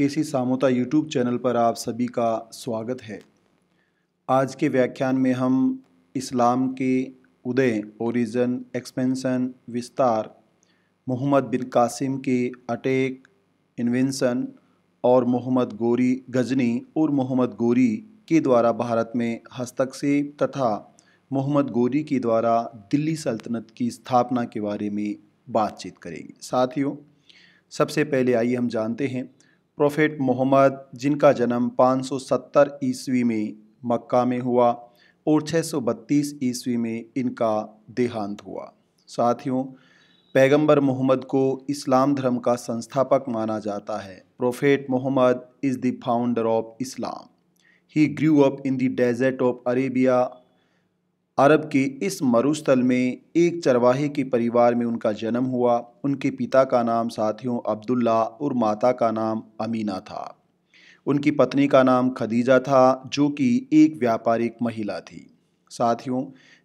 के सी सामोता YouTube channel पर आप सभी का स्वागत है आज के व्याख्यान में हम इस्लाम के उदय ओरिजन एक्सपेंसन विस्तार मोहम्मद बिन कासिम के अटैक इन्वेंशन और मोहम्मद गोरी गजनी और मोहम्मद गोरी के द्वारा भारत में हस्तक्षेप तथा मोहम्मद गोरी के द्वारा दिल्ली सल्तनत की स्थापना के बारे में बातचीत करेंगे साथियों सबसे पहले आइए हम जानते हैं प्रोफेट मोहम्मद जिनका जन्म 570 ईस्वी में मक्का में हुआ और 632 ईस्वी में इनका देहांत हुआ साथियों पैगंबर मोहम्मद को इस्लाम धर्म का संस्थापक माना जाता है prophet Muhammad is the founder of Islam he grew up in the desert of Arabia अरब के इस मरुस्थल में एक चरवाहे के परिवार में उनका जन्म हुआ उनके पिता का नाम साथियों अब्दुल्ला और माता का नाम अमीना था उनकी पत्नी का नाम खदीजा था जो कि एक व्यापारिक महिला थी साथियों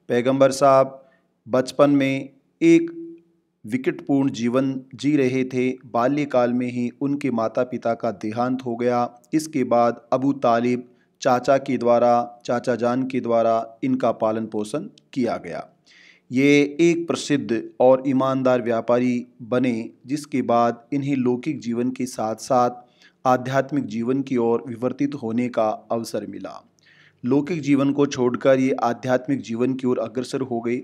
पैगंबर साहब बचपन में एक विकटपूर्ण जीवन जी रहे थे बाल्यकाल में ही उनके माता पिता का देहांत हो गया इसके बाद अबू तालिब चाचा के द्वारा चाचा जान के द्वारा इनका पालन पोषण किया गया ये एक प्रसिद्ध और ईमानदार व्यापारी बने जिसके बाद इन्हें लौकिक जीवन के साथ साथ आध्यात्मिक जीवन की ओर विवर्तित होने का अवसर मिला लौकिक जीवन को छोड़कर ये आध्यात्मिक जीवन की ओर अग्रसर हो गए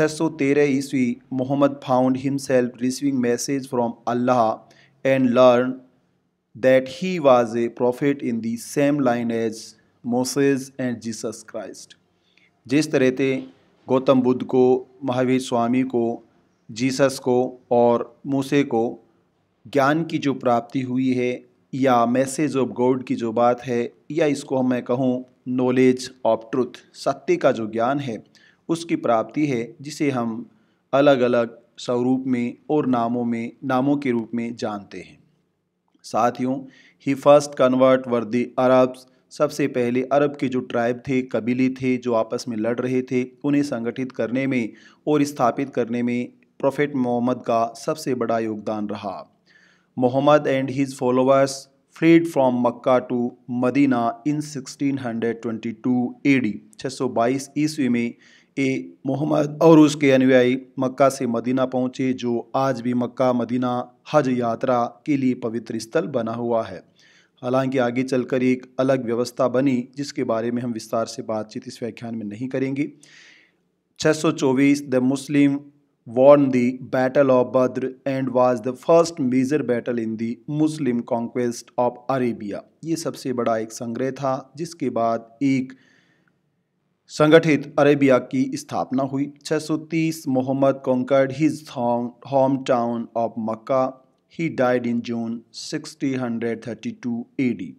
613 ईस्वी Muhammad found himself receiving message from Allah and learn that he was a prophet in the same line as Moses and Jesus Christ. जिस तरह से गौतम बुद्ध को महावीर स्वामी को जीसस को और मूसे को ज्ञान की जो प्राप्ति हुई है या मैसेज ऑफ गॉड की जो बात है या इसको हम मैं कहूँ नॉलेज ऑफ ट्रुथ सत्य का जो ज्ञान है उसकी प्राप्ति है जिसे हम अलग अलग स्वरूप में और नामों में नामों के रूप में जानते हैं साथियों he first convert were the Arabs सबसे पहले अरब के जो ट्राइब थे कबीले थे जो आपस में लड़ रहे थे उन्हें संगठित करने में और स्थापित करने में प्रोफेट मोहम्मद का सबसे बड़ा योगदान रहा Muhammad and his followers fled from Mecca to Medina in 1622 AD 622 ईस्वी में ए मोहम्मद और उसके अनुयायी मक्का से मदीना पहुँचे जो आज भी मक्का मदीना हज यात्रा के लिए पवित्र स्थल बना हुआ है हालांकि आगे चलकर एक अलग व्यवस्था बनी जिसके बारे में हम विस्तार से बातचीत इस व्याख्यान में नहीं करेंगे 624 the Muslim won the battle of Badr and was the first major battle in the Muslim conquest of Arabia ये सबसे बड़ा एक संग्रह था जिसके बाद एक संगठित अरेबिया की स्थापना हुई 630 Muhammad conquered his home town of Mecca he died in June 1632 AD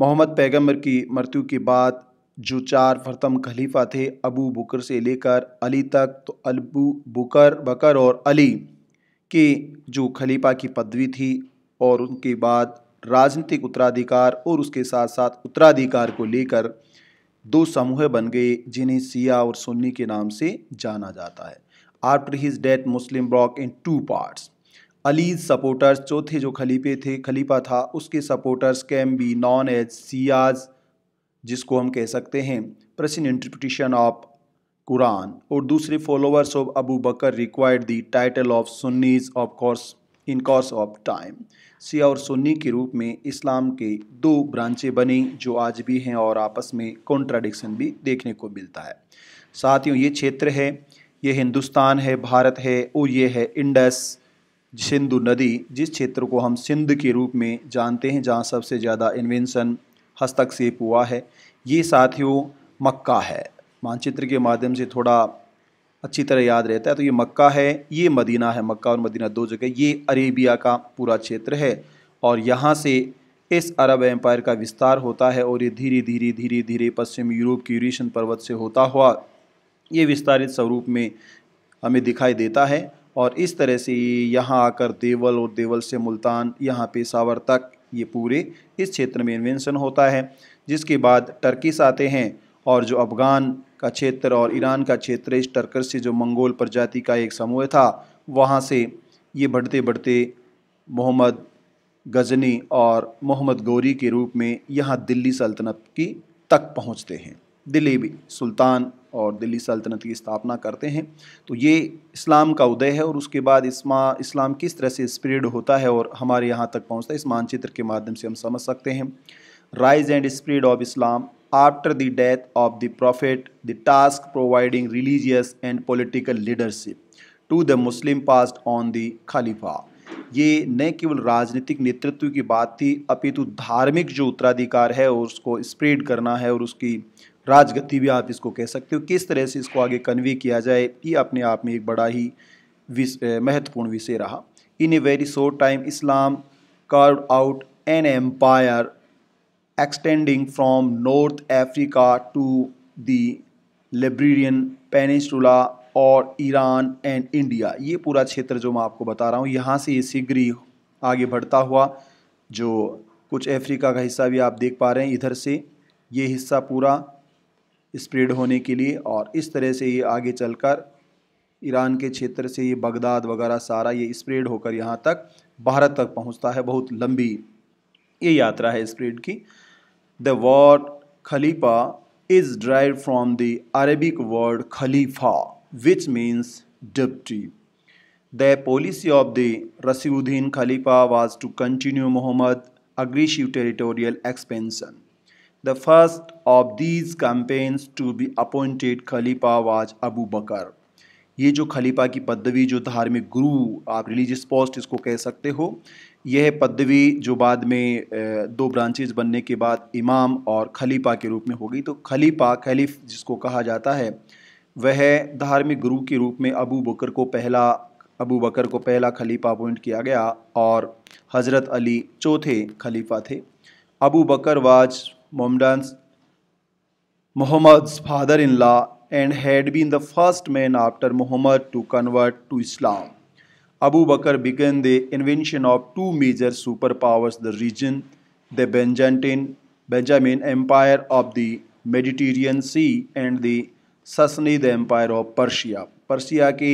Muhammad पैगंबर की मृत्यु के बाद जो चार प्रथम खलीफा थे अबू बकर से लेकर अली तक तो अबू बकर बकर और अली के जो खलीफा की पदवी थी और उनके बाद राजनीतिक उत्तराधिकार और उसके साथ साथ उत्तराधिकार को लेकर दो समूह बन गए जिन्हें सिया और सुन्नी के नाम से जाना जाता है after his death Muslim broke in two parts Ali's supporters चौथे जो खलीफे थे खलीफा था उसके supporters came be known as Shias जिसको हम कह सकते हैं प्रसिन इंटरप्रिटेशन ऑफ कुरान और दूसरे followers of Abu Bakr required the title of Sunnis of course in course of time सिया और सुन्नी के रूप में इस्लाम के दो ब्रांचें बनी जो आज भी हैं और आपस में कॉन्ट्राडिक्शन भी देखने को मिलता है साथियों ये क्षेत्र है ये हिंदुस्तान है भारत है और ये है इंडस सिंधु नदी जिस क्षेत्र को हम सिंध के रूप में जानते हैं जहाँ सबसे ज़्यादा इन्वेंशन हस्तक्षेप हुआ है ये साथियों मक्का है मानचित्र के माध्यम से थोड़ा अच्छी तरह याद रहता है तो ये मक्का है ये मदीना है मक्का और मदीना दो जगह ये अरेबिया का पूरा क्षेत्र है और यहाँ से इस अरब एम्पायर का विस्तार होता है और ये धीरे धीरे धीरे धीरे पश्चिम यूरोप की यूरेशन पर्वत से होता हुआ ये विस्तारित स्वरूप में हमें दिखाई देता है और इस तरह से यहाँ आकर देवल और देवल से मुल्तान यहाँ पेशावर तक ये पूरे इस क्षेत्र में इन्वेंशन होता है जिसके बाद टर्किस आते हैं और जो अफ़गान का क्षेत्र और ईरान का क्षेत्र इस टर्कर से जो मंगोल प्रजाति का एक समूह था वहाँ से ये बढ़ते बढ़ते मोहम्मद गजनी और मोहम्मद गौरी के रूप में यहाँ दिल्ली सल्तनत की तक पहुँचते हैं दिल्ली भी सुल्तान और दिल्ली सल्तनत की स्थापना करते हैं तो ये इस्लाम का उदय है और उसके बाद इसमा इस्लाम किस तरह से स्प्रेड होता है और हमारे यहाँ तक पहुँचता है इस मानचित्र के माध्यम से हम समझ सकते हैं rise and spread of Islam after the death of the Prophet the task providing religious and political leadership to the Muslim passed on the Khalifa. ये न केवल राजनीतिक नेतृत्व की बात थी अपितु धार्मिक जो उत्तराधिकार है और उसको स्प्रेड करना है और उसकी राजगति भी आप इसको कह सकते हो किस तरह से इसको आगे कन्वे किया जाए ये अपने आप में एक बड़ा ही महत्वपूर्ण विषय रहा in a very short time Islam carved out an empire extending from North Africa to the Liberian Peninsula और ईरान एंड इंडिया ये पूरा क्षेत्र जो मैं आपको बता रहा हूँ यहाँ से ये सिगरी आगे बढ़ता हुआ जो कुछ अफ्रीका का हिस्सा भी आप देख पा रहे हैं इधर से ये हिस्सा पूरा स्प्रेड होने के लिए और इस तरह से ये आगे चलकर ईरान के क्षेत्र से ये बगदाद वगैरह सारा ये स्प्रेड होकर यहाँ तक भारत तक पहुँचता है बहुत लंबी ये यात्रा है स्प्रेड की The word Khalifa is derived from the Arabic word Khalifa, which means deputy. The policy of the Rasiduddin Khalifa was to continue Muhammad's aggressive territorial expansion. The first of these campaigns to be appointed Khalifa was Abu Bakr. ये जो खलीफा की पदवी जो धार्मिक गुरु आप religious post इसको कह सकते हो यह पदवी जो बाद में दो ब्रांचेज बनने के बाद इमाम और खलीफा के रूप में हो गई तो खलीफा खलीफ जिसको कहा जाता है वह धार्मिक गुरु के रूप में अबू बकर को पहला अबू बकर को पहला खलीफा अपॉइंट किया गया और हज़रत अली चौथे खलीफा थे Abu Bakr was Muhammad Muhammad father in law and had been the first man after Muhammad to convert to Islam Abu Bakr began the invasion of two major super powers the region the Byzantine Byzantine empire of the Mediterranean sea and the Sassanid empire of Persia Persia के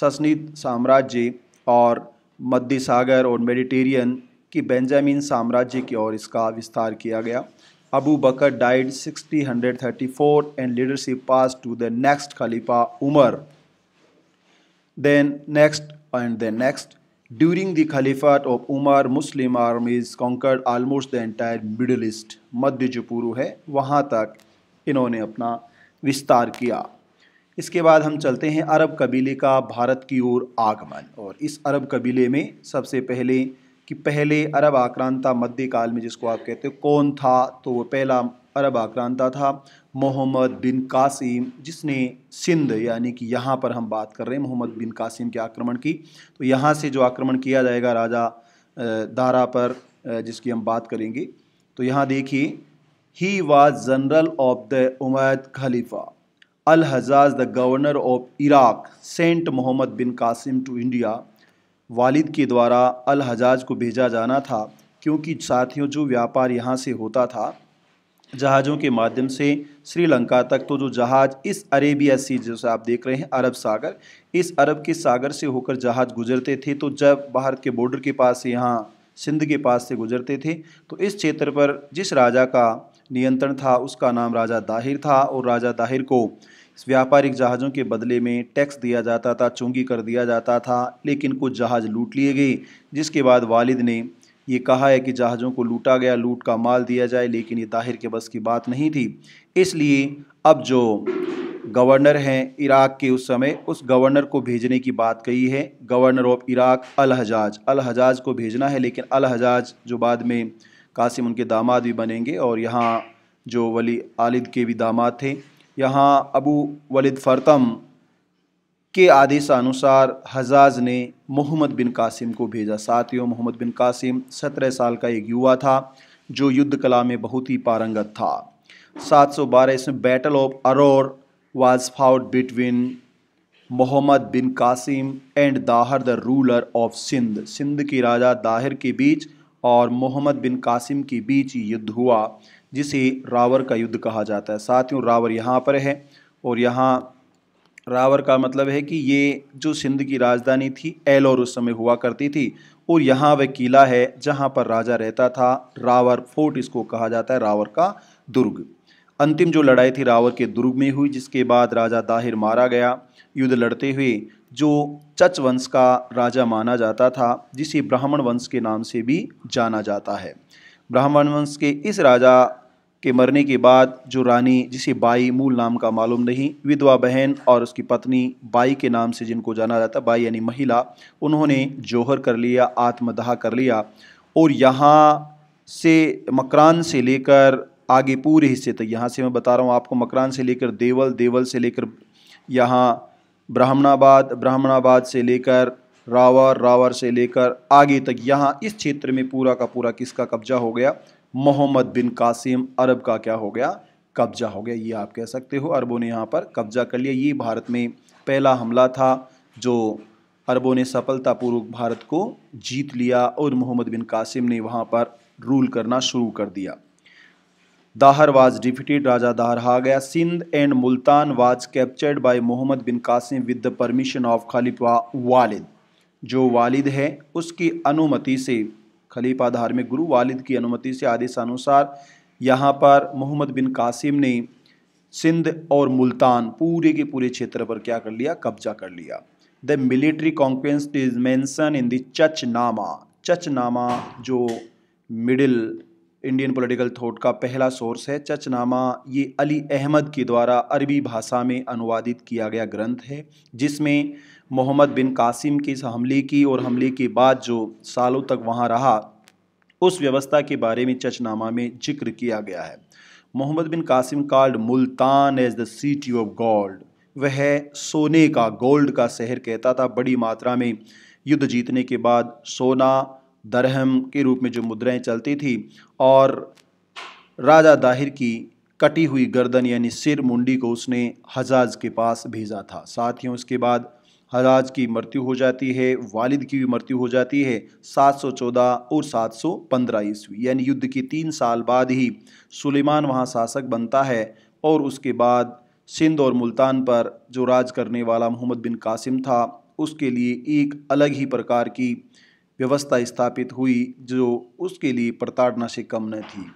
Sassanid साम्राज्य और मध्य सागर और Mediterranean की Benjamin साम्राज्य की ओर इसका विस्तार किया गया Abu Bakr died sixty hundred thirty four and leadership passed to the next Khalifa Umar then next and then next. During the Caliphate of Umar, Muslim armies conquered almost the entire Middle East. madhya जो पूर्व है वहाँ तक इन्होंने अपना विस्तार किया इसके बाद हम चलते हैं अरब कबीले का भारत की ओर आगमन और इस अरब कबीले में सबसे पहले कि पहले अरब आक्रांता मध्यकाल में जिसको आप कहते हो कौन था तो वो पहला अरब आक्रांता था मोहम्मद बिन कासिम जिसने सिंध यानी कि यहाँ पर हम बात कर रहे हैं मोहम्मद बिन कासिम के आक्रमण की तो यहाँ से जो आक्रमण किया जाएगा राजा दारा पर जिसकी हम बात करेंगे तो यहाँ देखिए he was general of the Umayyad Khalifa Al Hajjaj the governor of Iraq sent Muhammad bin Qasim to India Walid के द्वारा अल हजाज को भेजा जाना था क्योंकि साथियों जो व्यापार यहाँ से होता था जहाज़ों के माध्यम से श्रीलंका तक तो जो जहाज़ इस अरेबिया सी जैसे आप देख रहे हैं अरब सागर इस अरब के सागर से होकर जहाज़ गुजरते थे तो जब भारत के बॉर्डर के पास से यहाँ सिंध के पास से गुजरते थे तो इस क्षेत्र पर जिस राजा का नियंत्रण था उसका नाम राजा दाहिर था और राजा दाहिर को व्यापारिक जहाज़ों के बदले में टैक्स दिया जाता था चुंगी कर दिया जाता था लेकिन कुछ जहाज़ लूट लिए गए जिसके बाद वालिद ने ये कहा है कि जहाज़ों को लूटा गया लूट का माल दिया जाए लेकिन ये ताहिर के बस की बात नहीं थी इसलिए अब जो गवर्नर हैं इराक़ के उस समय उस गवर्नर को भेजने की बात कही है governor of Iraq Al Hajjaj Al Hajjaj को भेजना है लेकिन अल हजाज जो बाद में कासिम उनके दामाद भी बनेंगे और यहाँ जो वली आलिद के भी दामाद थे यहाँ अबू वलिद फ़रतम के आदेशानुसार हजाज ने मोहम्मद बिन कासिम को भेजा साथियों मोहम्मद बिन कासिम सत्रह साल का एक युवा था जो युद्ध कला में बहुत ही पारंगत था 712 इसमें battle of Aror was fought between Muhammad bin Qasim and Dahir the ruler of Sindh Sindh के राजा दाहिर के बीच और मोहम्मद बिन कासिम के बीच युद्ध हुआ जिसे रावर का युद्ध कहा जाता है साथियों रावर यहाँ पर है और यहाँ रावर का मतलब है कि ये जो सिंध की राजधानी थी एलोर उस समय हुआ करती थी और यहाँ वह किला है जहाँ पर राजा रहता था रावर फोर्ट इसको कहा जाता है रावर का दुर्ग अंतिम जो लड़ाई थी रावर के दुर्ग में हुई जिसके बाद राजा दाहिर मारा गया युद्ध लड़ते हुए जो चच वंश का राजा माना जाता था जिसे ब्राह्मण वंश के नाम से भी जाना जाता है ब्राह्मण वंश के इस राजा के मरने के बाद जो रानी जिसे बाई मूल नाम का मालूम नहीं विधवा बहन और उसकी पत्नी बाई के नाम से जिनको जाना जाता बाई यानी महिला उन्होंने जौहर कर लिया आत्मदाह कर लिया और यहाँ से मकरान से लेकर आगे पूरे हिस्से तक यहाँ से मैं बता रहा हूँ आपको मकरान से लेकर देवल देवल से लेकर यहाँ ब्राह्मणाबाद ब्राह्मणाबाद से लेकर रावर रावर से लेकर आगे तक यहाँ इस क्षेत्र में पूरा का पूरा किसका कब्जा हो गया मोहम्मद बिन कासिम अरब का क्या हो गया कब्जा हो गया ये आप कह सकते हो अरबों ने यहाँ पर कब्जा कर लिया ये भारत में पहला हमला था जो अरबों ने सफलतापूर्वक भारत को जीत लिया और मोहम्मद बिन कासिम ने वहाँ पर रूल करना शुरू कर दिया दाहर वाज डिफिटेड राजा दाहर आ गया Sindh and Multan was captured by Muhammad bin Qasim with the permission of Khalifa Walid जो वालिद है उसकी अनुमति से खलीफा धार्मिक गुरु वालिद की अनुमति से आदेशानुसार यहाँ पर मोहम्मद बिन कासिम ने सिंध और मुल्तान पूरे के पूरे क्षेत्र पर क्या कर लिया कब्जा कर लिया the military conquest is mentioned in Chach Nama Chach नामा जो मिडिल इंडियन पॉलिटिकल थॉट का पहला सोर्स है चचनामा ये अली अहमद के द्वारा अरबी भाषा में अनुवादित किया गया ग्रंथ है जिसमें मोहम्मद बिन कासिम के इस हमले की और हमले के बाद जो सालों तक वहाँ रहा उस व्यवस्था के बारे में चचनामा में जिक्र किया गया है Muhammad bin Qasim called Multan as the city of gold वह सोने का गोल्ड का शहर कहता था बड़ी मात्रा में युद्ध जीतने के बाद सोना दरहम के रूप में जो मुद्राएं चलती थी और राजा दाहिर की कटी हुई गर्दन यानी सिर मुंडी को उसने हजाज के पास भेजा था साथ ही उसके बाद हजाज की मृत्यु हो जाती है वालिद की भी मृत्यु हो जाती है 714 और 715 ईस्वी यानी युद्ध की तीन साल बाद ही सुलेमान वहाँ शासक बनता है और उसके बाद सिंध और मुल्तान पर जो राज करने वाला मोहम्मद बिन कासिम था उसके लिए एक अलग ही प्रकार की व्यवस्था स्थापित हुई जो उसके लिए प्रताड़ना से कम न थी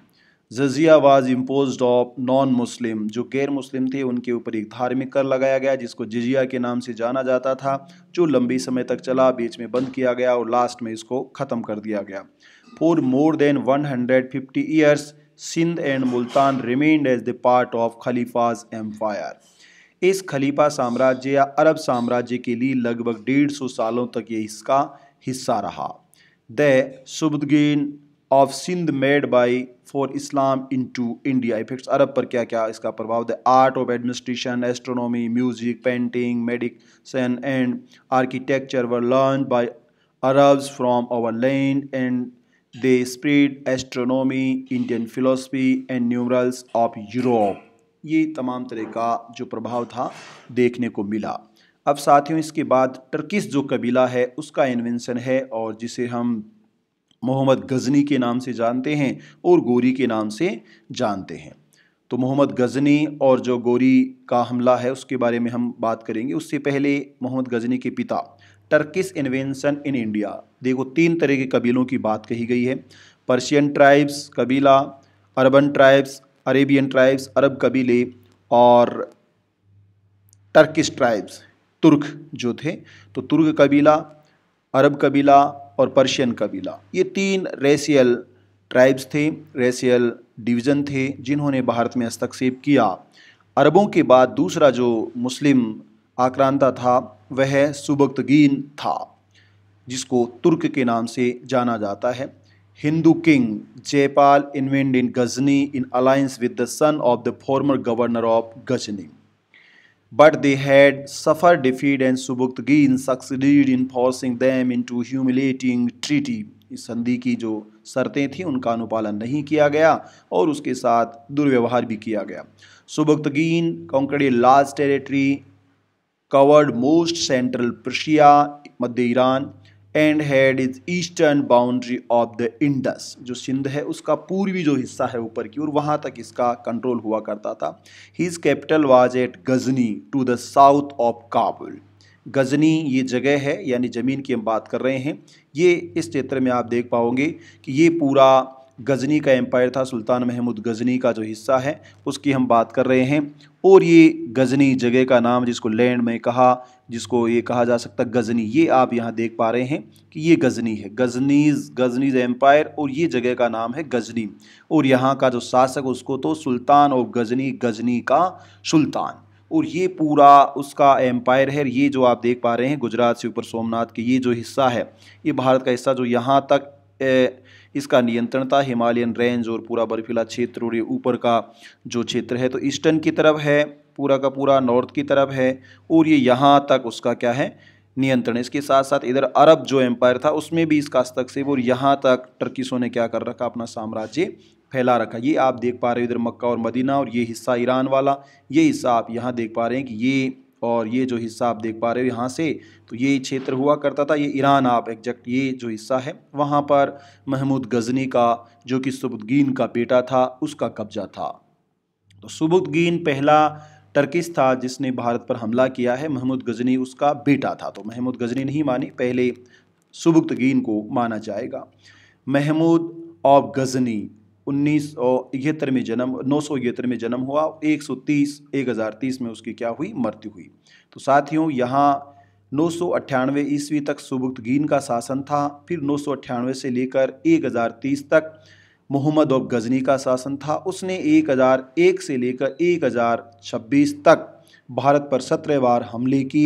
jizya was imposed of non Muslim जो गैर मुस्लिम थे उनके ऊपर एक धार्मिक कर लगाया गया जिसको जजिया के नाम से जाना जाता था जो लंबे समय तक चला बीच में बंद किया गया और लास्ट में इसको ख़त्म कर दिया गया for more than 150 years Sindh and Multan remained as the part of Khalifa's empire इस खलीफा साम्राज्य या अरब साम्राज्य के लिए लगभग डेढ़ सौ सालों तक ये इसका हिस्सा रहा the Sabuktigin of Sindh made way for Islam into India effects Arab पर क्या क्या इसका प्रभाव the art of administration astronomy music painting medicine and architecture were learn by Arabs from our land and they spread astronomy Indian philosophy and numerals of Europe ये तमाम तरह का जो प्रभाव था देखने को मिला अब साथियों इसके बाद टर्किस जो कबीला है उसका इन्वेंशन है और जिसे हम मोहम्मद गजनी के नाम से जानते हैं और गोरी के नाम से जानते हैं तो मोहम्मद गजनी और जो गोरी का हमला है उसके बारे में हम बात करेंगे उससे पहले मोहम्मद गजनी के पिता टर्किस इन्वेंशन इन इंडिया देखो तीन तरह के कबीलों की बात कही गई है पर्शियन ट्राइब्स कबीला अरबन ट्राइब्स अरेबियन ट्राइब्स अरब कबीले और टर्किश ट्राइब्स तुर्क जो थे तो तुर्क कबीला अरब कबीला और पर्शियन कबीला ये तीन रेसियल ट्राइब्स थे रेसियल डिवीज़न थे जिन्होंने भारत में हस्तक्षेप किया अरबों के बाद दूसरा जो मुस्लिम आक्रांता था वह सुबक्तगीन था जिसको तुर्क के नाम से जाना जाता है Hindu king Jaipal invaded in Ghazni in alliance with the son of the former governor of Ghazni but they had suffered defeat and Subuktagin succeeded in forcing them into humiliating treaty. इस संधि की जो शर्तें थीं उनका अनुपालन नहीं किया गया और उसके साथ दुर्व्यवहार भी किया गया सुबुक्तगीन गीन a large territory covered most central Persia मध्य Iran and had his eastern boundary of the Indus जो सिंध है उसका पूर्वी जो हिस्सा है ऊपर की और वहाँ तक इसका कंट्रोल हुआ करता था his capital was at Ghazni to the south of Kabul Ghazni ये जगह है यानी ज़मीन की हम बात कर रहे हैं ये इस क्षेत्र में आप देख पाओगे कि ये पूरा गजनी का एम्पायर था सुल्तान महमूद गजनी का जो हिस्सा है उसकी हम बात कर रहे हैं और ये गजनी जगह का नाम जिसको लैंड में कहा जिसको ये कहा जा सकता है गज़नी ये आप यहाँ देख पा रहे हैं कि ये गज़नी है गज़नीज़ गज़नीज़ एम्पायर और ये जगह का नाम है गज़नी और यहाँ का जो शासक उसको तो सुल्तान और गज़नी गज़नी का सुल्तान और ये पूरा उसका एम्पायर है ये जो आप देख पा रहे हैं गुजरात से ऊपर सोमनाथ के ये जो हिस्सा है ये भारत का हिस्सा जो यहाँ तक इसका नियंत्रण था हिमालयन रेंज और पूरा बर्फीला क्षेत्र और ये ऊपर का जो क्षेत्र है तो ईस्टर्न की तरफ है पूरा का पूरा नॉर्थ की तरफ है और ये यहाँ तक उसका क्या है नियंत्रण इसके साथ साथ इधर अरब जो एम्पायर था उसमें भी इसका हस्तक्षेप और यहाँ तक टर्किसों ने क्या कर रखा अपना साम्राज्य फैला रखा ये आप देख पा रहे हो इधर मक्का और मदीना और ये हिस्सा ईरान वाला ये हिस्सा आप यहाँ देख पा रहे हैं कि ये और ये जो हिस्सा आप देख पा रहे हो यहाँ से तो ये क्षेत्र हुआ करता था ये ईरान आप एग्जैक्ट ये जो हिस्सा है वहाँ पर महमूद गजनी का जो कि सुबुद्दीन का बेटा था उसका कब्जा था तो सुबुद्दीन पहला टर्किस था जिसने भारत पर हमला किया है महमूद गजनी उसका बेटा था तो महमूद गजनी नहीं मानी पहले सुबुक्तगीन को माना जाएगा महमूद ऑफ गजनी उन्नीस सौ इकहत्तर में जन्म नौ सौ इकहत्तर में जन्म हुआ 130 1030 में उसकी क्या हुई मृत्यु हुई तो साथियों यहाँ नौ सौ अट्ठानवे ईस्वी तक सुबुक्तगीन का शासन था फिर नौ सौ अट्ठानवे से लेकर 1030 तक मोहम्मद और गजनी का शासन था उसने 1001 से लेकर 1026 तक भारत पर सत्रह बार हमले की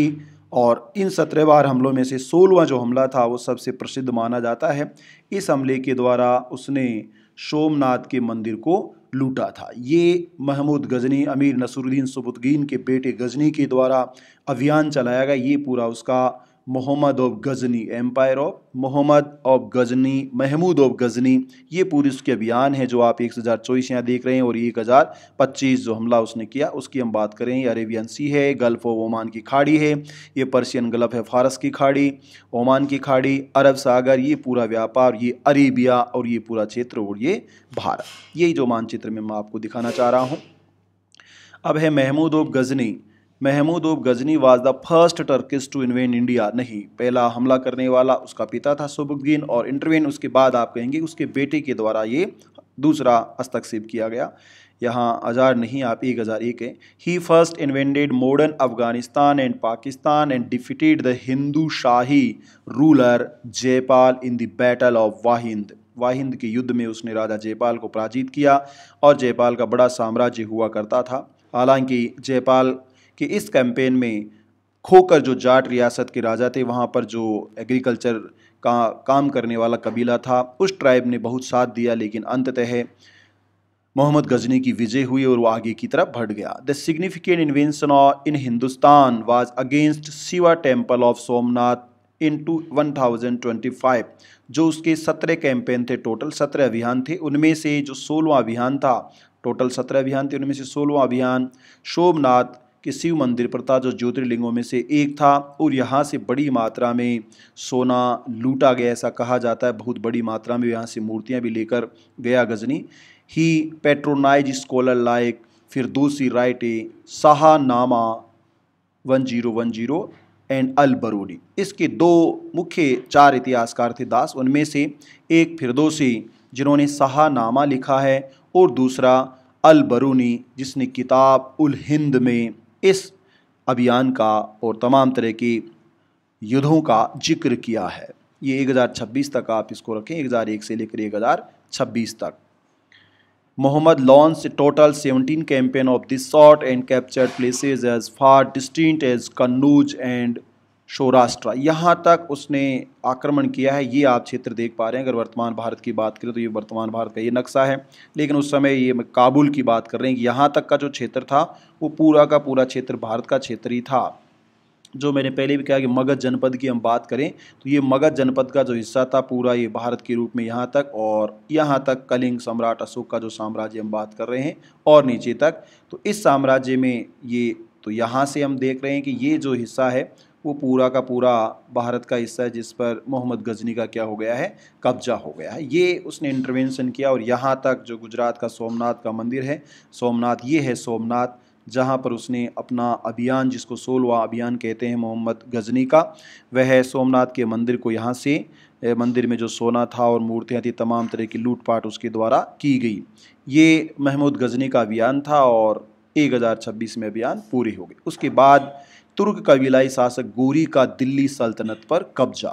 और इन सत्रह बार हमलों में से सोलवा जो हमला था वो सबसे प्रसिद्ध माना जाता है इस हमले के द्वारा उसने सोमनाथ के मंदिर को लूटा था ये महमूद गजनी अमीर नसरुद्दीन सबुद्दीन के बेटे गजनी के द्वारा अभियान चलाया गया ये पूरा उसका Muhammad of Ghazni empire of Muhammad of Ghazni Mahmud of Ghazni ये पूरे उसके अभियान है जो आप एक हज़ार चौबीस यहाँ देख रहे हैं और एक हज़ार पच्चीस जो हमला उसने किया उसकी हम बात करें ये अरेबियन सी है गल्फ़ ऑफ ओमान की खाड़ी है ये पर्शियन गल्फ़ है फारस की खाड़ी ओमान की खाड़ी अरब सागर ये पूरा व्यापार ये अरेबिया और ये पूरा क्षेत्र और ये भारत यही जो मानचित्र में मैं आपको दिखाना चाह रहा हूँ अब है Mahmood of Ghazni Mahmud of Ghazni was the first Turkish to invade India नहीं पहला हमला करने वाला उसका पिता था सुबुद्दीन और इंटरवेन उसके बाद आप कहेंगे उसके बेटे के द्वारा ये दूसरा हस्तक्षेप किया गया यहाँ हज़ार नहीं आप एक हज़ार एक है he first invaded modern Afghanistan and Pakistan and defeated the Hindu Shahi ruler Jaipal in the battle of Waihind Waihind के युद्ध में उसने राजा जयपाल को पराजित किया और जयपाल का बड़ा साम्राज्य हुआ करता था हालांकि जयपाल कि इस कैंपेन में खोकर जो जाट रियासत के राजा थे वहाँ पर जो एग्रीकल्चर का काम करने वाला कबीला था उस ट्राइब ने बहुत साथ दिया लेकिन अंततः मोहम्मद गजनी की विजय हुई और वो आगे की तरफ बढ़ गया the significant invasion in Hindustan was against Shiva temple of Somnath in two one thousand twenty five जो उसके सत्रह कैंपेन थे टोटल सत्रह अभियान थे उनमें से जो सोलवा अभियान था टोटल सत्रह अभियान थे उनमें से सोलवा अभियान सोमनाथ कि शिव मंदिर पर था जो ज्योतिर्लिंगों में से एक था और यहाँ से बड़ी मात्रा में सोना लूटा गया ऐसा कहा जाता है बहुत बड़ी मात्रा में यहाँ से मूर्तियाँ भी लेकर गया Ghazni he patronise scholar like Firdausi write a Nama one zero one zero and Al Biruni इसके दो मुख्य चार इतिहासकार थे दास उनमें से एक फिरदोसी जिन्होंने शाहनामा लिखा है और दूसरा अल बरूनी जिसने किताब उल हिंद में इस अभियान का और तमाम तरह की युद्धों का जिक्र किया है ये 1026 तक आप इसको रखें 1001 से लेकर 1026 तक Muhammad launched total 17 campaign of this sort and captured places as far distant as Kannauj and Saurashtra यहाँ तक उसने आक्रमण किया है ये आप क्षेत्र देख पा रहे हैं अगर वर्तमान भारत की बात करें तो ये वर्तमान भारत का ये नक्शा है लेकिन उस समय ये काबुल की बात कर रहे हैं यहाँ तक का जो क्षेत्र था वो पूरा का पूरा क्षेत्र भारत का क्षेत्र ही था जो मैंने पहले भी कहा कि मगध जनपद की हम बात करें तो ये मगध जनपद का जो हिस्सा था पूरा ये भारत के रूप में यहाँ तक और यहाँ तक कलिंग सम्राट अशोक का जो साम्राज्य हम बात कर रहे हैं और नीचे तक तो इस साम्राज्य में ये तो यहाँ से हम देख रहे हैं कि ये जो हिस्सा है वो पूरा का पूरा भारत का हिस्सा है जिस पर मोहम्मद गजनी का क्या हो गया है कब्जा हो गया है ये उसने इंटरवेंशन किया और यहाँ तक जो गुजरात का सोमनाथ का मंदिर है सोमनाथ ये है सोमनाथ जहाँ पर उसने अपना अभियान जिसको सोलवा अभियान कहते हैं मोहम्मद गजनी का वह सोमनाथ के मंदिर को यहाँ से मंदिर में जो सोना था और मूर्तियाँ थी तमाम तरह की लूटपाट उसके द्वारा की गई ये महमूद गजनी का अभियान था और एक में अभियान पूरी हो गई उसके बाद तुर्क कबीलाई शासक गोरी का दिल्ली सल्तनत पर कब्जा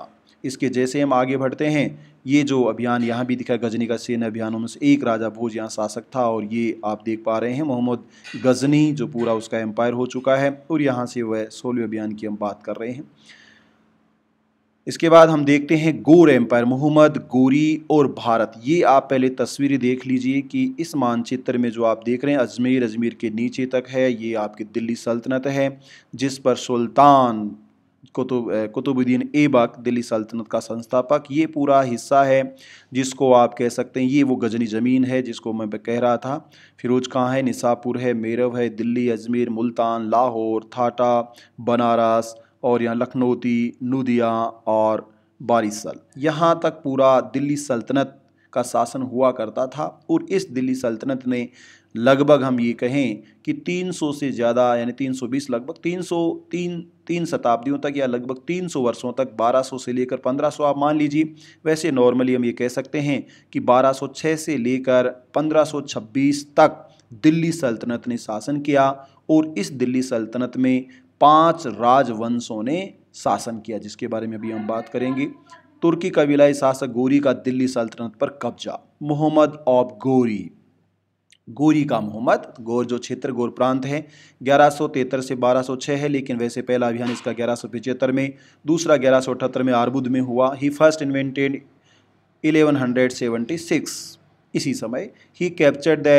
इसके जैसे हम आगे बढ़ते हैं ये जो अभियान यहाँ भी दिखा गजनी का सेना अभियानों में से एक राजा भोज यहाँ शासक था और ये आप देख पा रहे हैं मोहम्मद गजनी जो पूरा उसका एम्पायर हो चुका है और यहाँ से वह सोलह अभियान की हम बात कर रहे हैं इसके बाद हम देखते हैं गोर एम्पायर मोहम्मद गोरी और भारत ये आप पहले तस्वीरें देख लीजिए कि इस मानचित्र में जो आप देख रहे हैं अजमेर अजमेर के नीचे तक है ये आपकी दिल्ली सल्तनत है जिस पर सुल्तान कुतुब कुतुबुद्दीन एबक दिल्ली सल्तनत का संस्थापक ये पूरा हिस्सा है जिसको आप कह सकते हैं ये वो गजनी ज़मीन है जिसको मैं कह रहा था फिरोज कहाँ है निसापुर है मेरव है दिल्ली अजमेर मुल्तान लाहौर थाटा बनारस और यहाँ लखनऊती नूदिया और बारिसल यहाँ तक पूरा दिल्ली सल्तनत का शासन हुआ करता था और इस दिल्ली सल्तनत ने लगभग हम ये कहें कि 300 से ज़्यादा यानी 320 लगभग 300 तीन तीन शताब्दियों तक या लगभग 300 वर्षों तक 1200 से लेकर 1500 आप मान लीजिए वैसे नॉर्मली हम ये कह सकते हैं कि 1206 से लेकर 1526 तक दिल्ली सल्तनत ने शासन किया और इस दिल्ली सल्तनत में पांच राजवंशों ने शासन किया जिसके बारे में अभी हम बात करेंगे तुर्की का विलाई शासक गोरी का दिल्ली सल्तनत पर कब्जा मोहम्मद ऑफ गोरी गोरी का मोहम्मद गोर जो क्षेत्र गोर प्रांत है ग्यारह से 1206 है लेकिन वैसे पहला अभियान इसका ग्यारह में दूसरा ग्यारह में आरबुद में हुआ ही फर्स्ट इन्वेंटेड 1176 इसी समय he captured the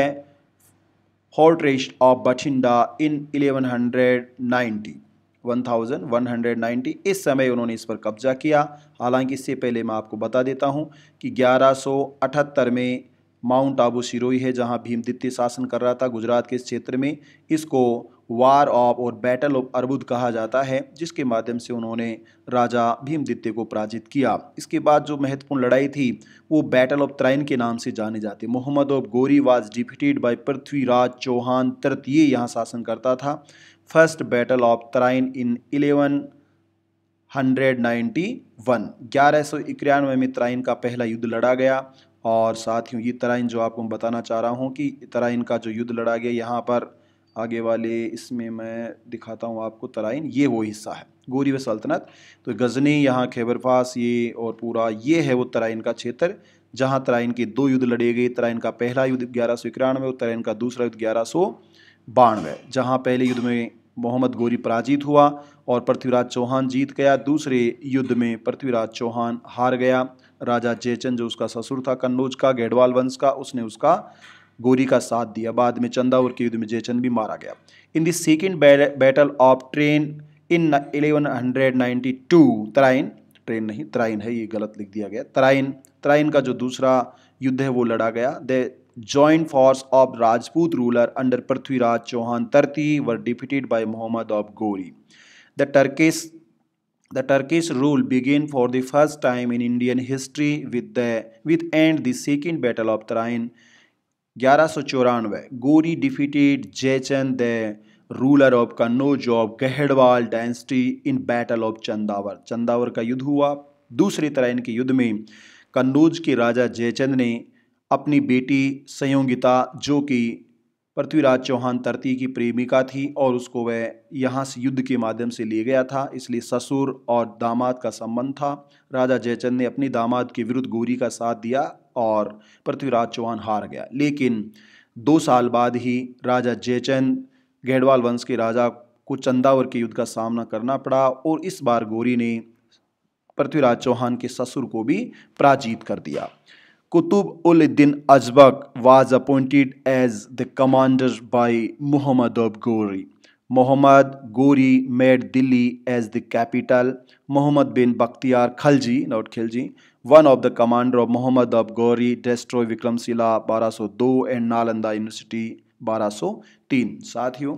Hortrest of Bathinda in 1190 1190 इस समय उन्होंने इस पर कब्जा किया हालांकि इससे पहले मैं आपको बता देता हूं कि 1178 में माउंट आबू सिरोही है जहां भीम द्वितीय शासन कर रहा था गुजरात के क्षेत्र में इसको वार ऑफ और बैटल ऑफ अर्बुद कहा जाता है जिसके माध्यम से उन्होंने राजा भीमदित्य को पराजित किया इसके बाद जो महत्वपूर्ण लड़ाई थी वो बैटल ऑफ त्राइन के नाम से जाने जाते Muhammad of Ghori was defeated by Prithviraj Chauhan तृतीय यहाँ शासन करता था first battle of Tarain in eleven hundred ninety one ग्यारह सौ इक्यानवे में तराइन का पहला युद्ध लड़ा गया और साथियों ये तराइन जो आपको बताना चाह रहा हूँ कि तराइन का जो युद्ध लड़ा गया यहाँ पर आगे वाले इसमें मैं दिखाता हूँ आपको तराइन ये वो हिस्सा है गोरी व सल्तनत तो गजनी यहाँ खैबरफास ये और पूरा ये है वो तराइन का क्षेत्र जहाँ तराइन के दो युद्ध लड़े गए तराइन का पहला युद्ध ग्यारह सौ इक्यानवे और तराइन का दूसरा युद्ध ग्यारह सौ बानवे जहाँ पहले युद्ध में मोहम्मद गोरी पराजित हुआ और पृथ्वीराज चौहान जीत गया दूसरे युद्ध में पृथ्वीराज चौहान हार गया राजा जयचंद जो उसका ससुर था कन्नौज का गढ़वाल वंश का उसने उसका गोरी का साथ दिया बाद में चंदावर के युद्ध में जयचंद भी मारा गया in the second battle of train in 1192 Tarain train नहीं तराइन है ये गलत लिख दिया गया तराइन तराइन का जो दूसरा युद्ध है वो लड़ा गया the joint force of Rajput ruler under Prithviraj Chauhan third were defeated by Muhammad of Ghori the Turkish the Turkish rule began for the first time in Indian history with the with and the second battle of Tarain ग्यारह सौ चौरानवे Ghori defeated Jaichand the ruler of Kannauj of Gahadavala dynasty in battle of Chandawar Chandawar का युद्ध हुआ दूसरी तरह इनके युद्ध में कन्नौज के राजा जयचंद ने अपनी बेटी संयोगिता जो कि पृथ्वीराज चौहान तरती की प्रेमिका थी और उसको वह यहाँ से युद्ध के माध्यम से ले गया था इसलिए ससुर और दामाद का संबंध था राजा जयचंद ने अपनी दामाद के विरुद्ध गोरी का साथ दिया और पृथ्वीराज चौहान हार गया लेकिन दो साल बाद ही राजा जयचंद गढ़वाल वंश के राजा को चंदावर के युद्ध का सामना करना पड़ा और इस बार गोरी ने पृथ्वीराज चौहान के ससुर को भी पराजित कर दिया Qutb ud din Aibak was appointed as the commander by Muhammad of Ghori Muhammad Ghori made Delhi as the capital Muhammad bin Bakhtiyar Khalji not Khilji One of the commander of Muhammad Abgori destroyed Vikram Sila 1202 and Nalanda University 1203 साथियों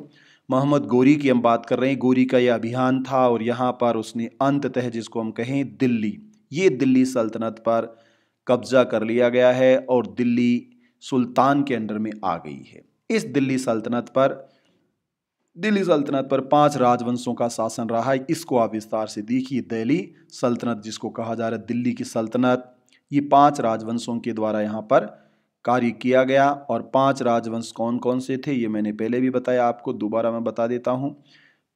मोहम्मद गोरी की हम बात कर रहे हैं गोरी का यह अभियान था और यहाँ पर उसने अंततः जिसको हम कहें दिल्ली ये दिल्ली सल्तनत पर कब्जा कर लिया गया है और दिल्ली सुल्तान के अंडर में आ गई है इस दिल्ली सल्तनत पर दिल्ली सल्तनत पर पांच राजवंशों का शासन रहा है इसको आप विस्तार से देखिए दिल्ली सल्तनत जिसको कहा जा रहा है दिल्ली की सल्तनत ये पांच राजवंशों के द्वारा यहाँ पर कार्य किया गया और पांच राजवंश कौन कौन से थे ये मैंने पहले भी बताया आपको दोबारा मैं बता देता हूँ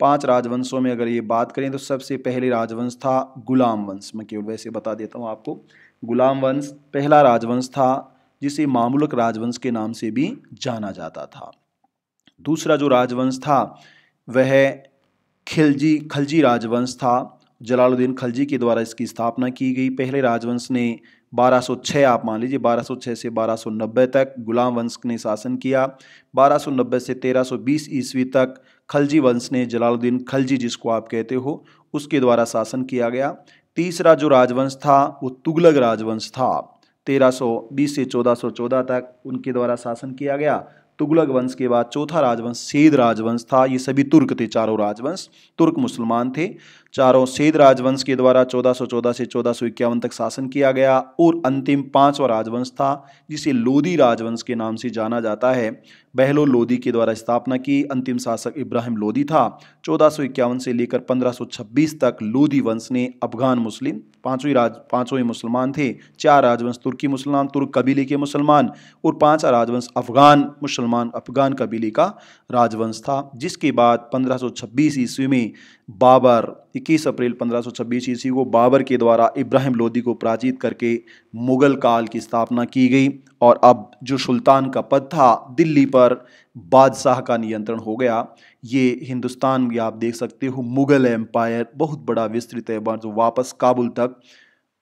पांच राजवंशों में अगर ये बात करें तो सबसे पहले राजवंश था गुलाम वंश मैं केवल वैसे बता देता हूँ आपको गुलाम वंश पहला राजवंश था जिसे मामूलक राजवंश के नाम से भी जाना जाता था दूसरा जो राजवंश था वह खिलजी खलजी राजवंश था जलालुद्दीन खलजी के द्वारा इसकी स्थापना की गई पहले राजवंश ने 1206 आप मान लीजिए 1206 से 1290 तक गुलाम वंश ने शासन किया 1290 से 1320 ईस्वी तक खलजी वंश ने जलालुद्दीन खलजी जिसको आप कहते हो उसके द्वारा शासन किया गया तीसरा जो राजवंश था वो तुगलक राजवंश था 1320 से 1414 तक उनके द्वारा शासन किया गया तुगलक वंश के बाद चौथा राजवंश सेद राजवंश था ये सभी तुर्क थे चारों राजवंश तुर्क मुसलमान थे चारों सेद राजवंश के द्वारा 1414 से चौदह तक शासन किया गया और अंतिम पांचवा राजवंश था जिसे लोदी राजवंश के नाम से जाना जाता है बहलो लोदी के द्वारा स्थापना की अंतिम शासक इब्राहिम लोदी था चौदह से लेकर 1526 तक लोदी वंश ने अफगान मुस्लिम पांचवी राज पांचवें मुसलमान थे चार राजवंश तुर्की मुसलमान तुर्क कबीले के मुसलमान और पांचवा राजवंश अफगान मुसलमान अफगान कबीले का राजवंश था जिसके बाद 1526 ईस्वी में बाबर इक्कीस अप्रैल 1526 ईस्वी को बाबर के द्वारा इब्राहिम लोदी को पराजित करके मुग़ल काल की स्थापना की गई और अब जो सुल्तान का पद था दिल्ली पर बादशाह का नियंत्रण हो गया ये हिंदुस्तान भी आप देख सकते हो मुग़ल एम्पायर बहुत बड़ा विस्तृत है जो वापस काबुल तक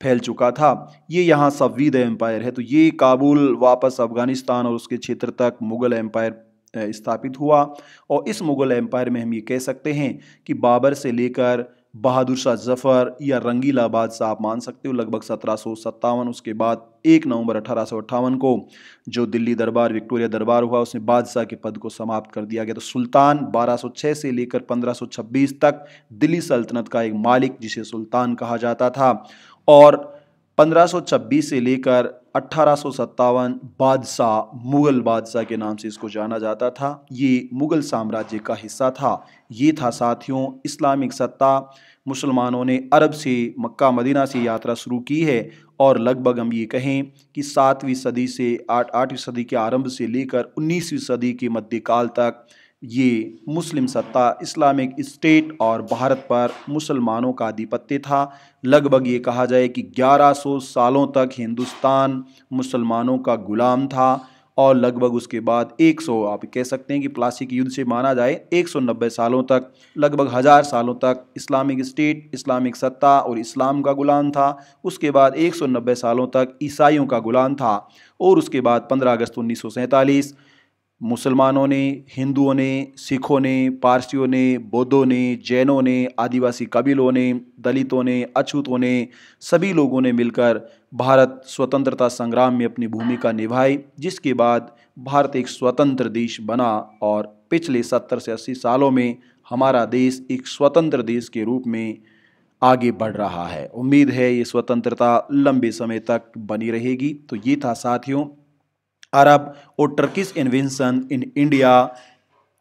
फैल चुका था ये यहाँ सवीद एम्पायर है तो ये काबुल वापस अफ़गानिस्तान और उसके क्षेत्र तक मुग़ल एम्पायर स्थापित हुआ और इस मुग़ल एम्पायर में हम ये कह सकते हैं कि बाबर से लेकर बहादुर शाह जफ़र या रंगीला बादशाह आप मान सकते हो लगभग सत्रह उसके बाद एक नवंबर अठारह को जो दिल्ली दरबार विक्टोरिया दरबार हुआ उसमें बादशाह के पद को समाप्त कर दिया गया तो सुल्तान 1206 से लेकर 1526 तक दिल्ली सल्तनत का एक मालिक जिसे सुल्तान कहा जाता था और 1526 से लेकर अट्ठारह बादशाह मुग़ल बादशाह के नाम से इसको जाना जाता था ये मुग़ल साम्राज्य का हिस्सा था ये था साथियों इस्लामिक सत्ता मुसलमानों ने अरब से मक्का मदीना से यात्रा शुरू की है और लगभग हम ये कहें कि सातवीं सदी से आठ आठवीं सदी के आरंभ से लेकर उन्नीसवीं सदी के मध्यकाल तक ये मुस्लिम सत्ता इस्लामिक स्टेट और भारत पर मुसलमानों का आधिपत्य था लगभग ये कहा जाए कि 1100 सालों तक हिंदुस्तान मुसलमानों का गुलाम था और लगभग उसके बाद 100 आप कह सकते हैं कि प्लासिक युद्ध से माना जाए 190 सालों तक लगभग हज़ार सालों तक इस्लामिक स्टेट इस्लामिक सत्ता और इस्लाम का गुलाम था उसके बाद 190 सालों तक ईसाइयों का गुलाम था और उसके बाद 15 अगस्त उन्नीस मुसलमानों ने हिंदुओं ने सिखों ने पारसियों ने बौद्धों ने जैनों ने आदिवासी कबीलों ने दलितों ने अछूतों ने सभी लोगों ने मिलकर भारत स्वतंत्रता संग्राम में अपनी भूमिका निभाई जिसके बाद भारत एक स्वतंत्र देश बना और पिछले सत्तर से अस्सी सालों में हमारा देश एक स्वतंत्र देश के रूप में आगे बढ़ रहा है उम्मीद है ये स्वतंत्रता लंबे समय तक बनी रहेगी तो ये था साथियों Arab or Turkish invention in India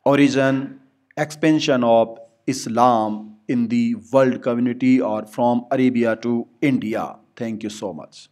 origin expansion of islam in the world community or from arabia to india thank you so much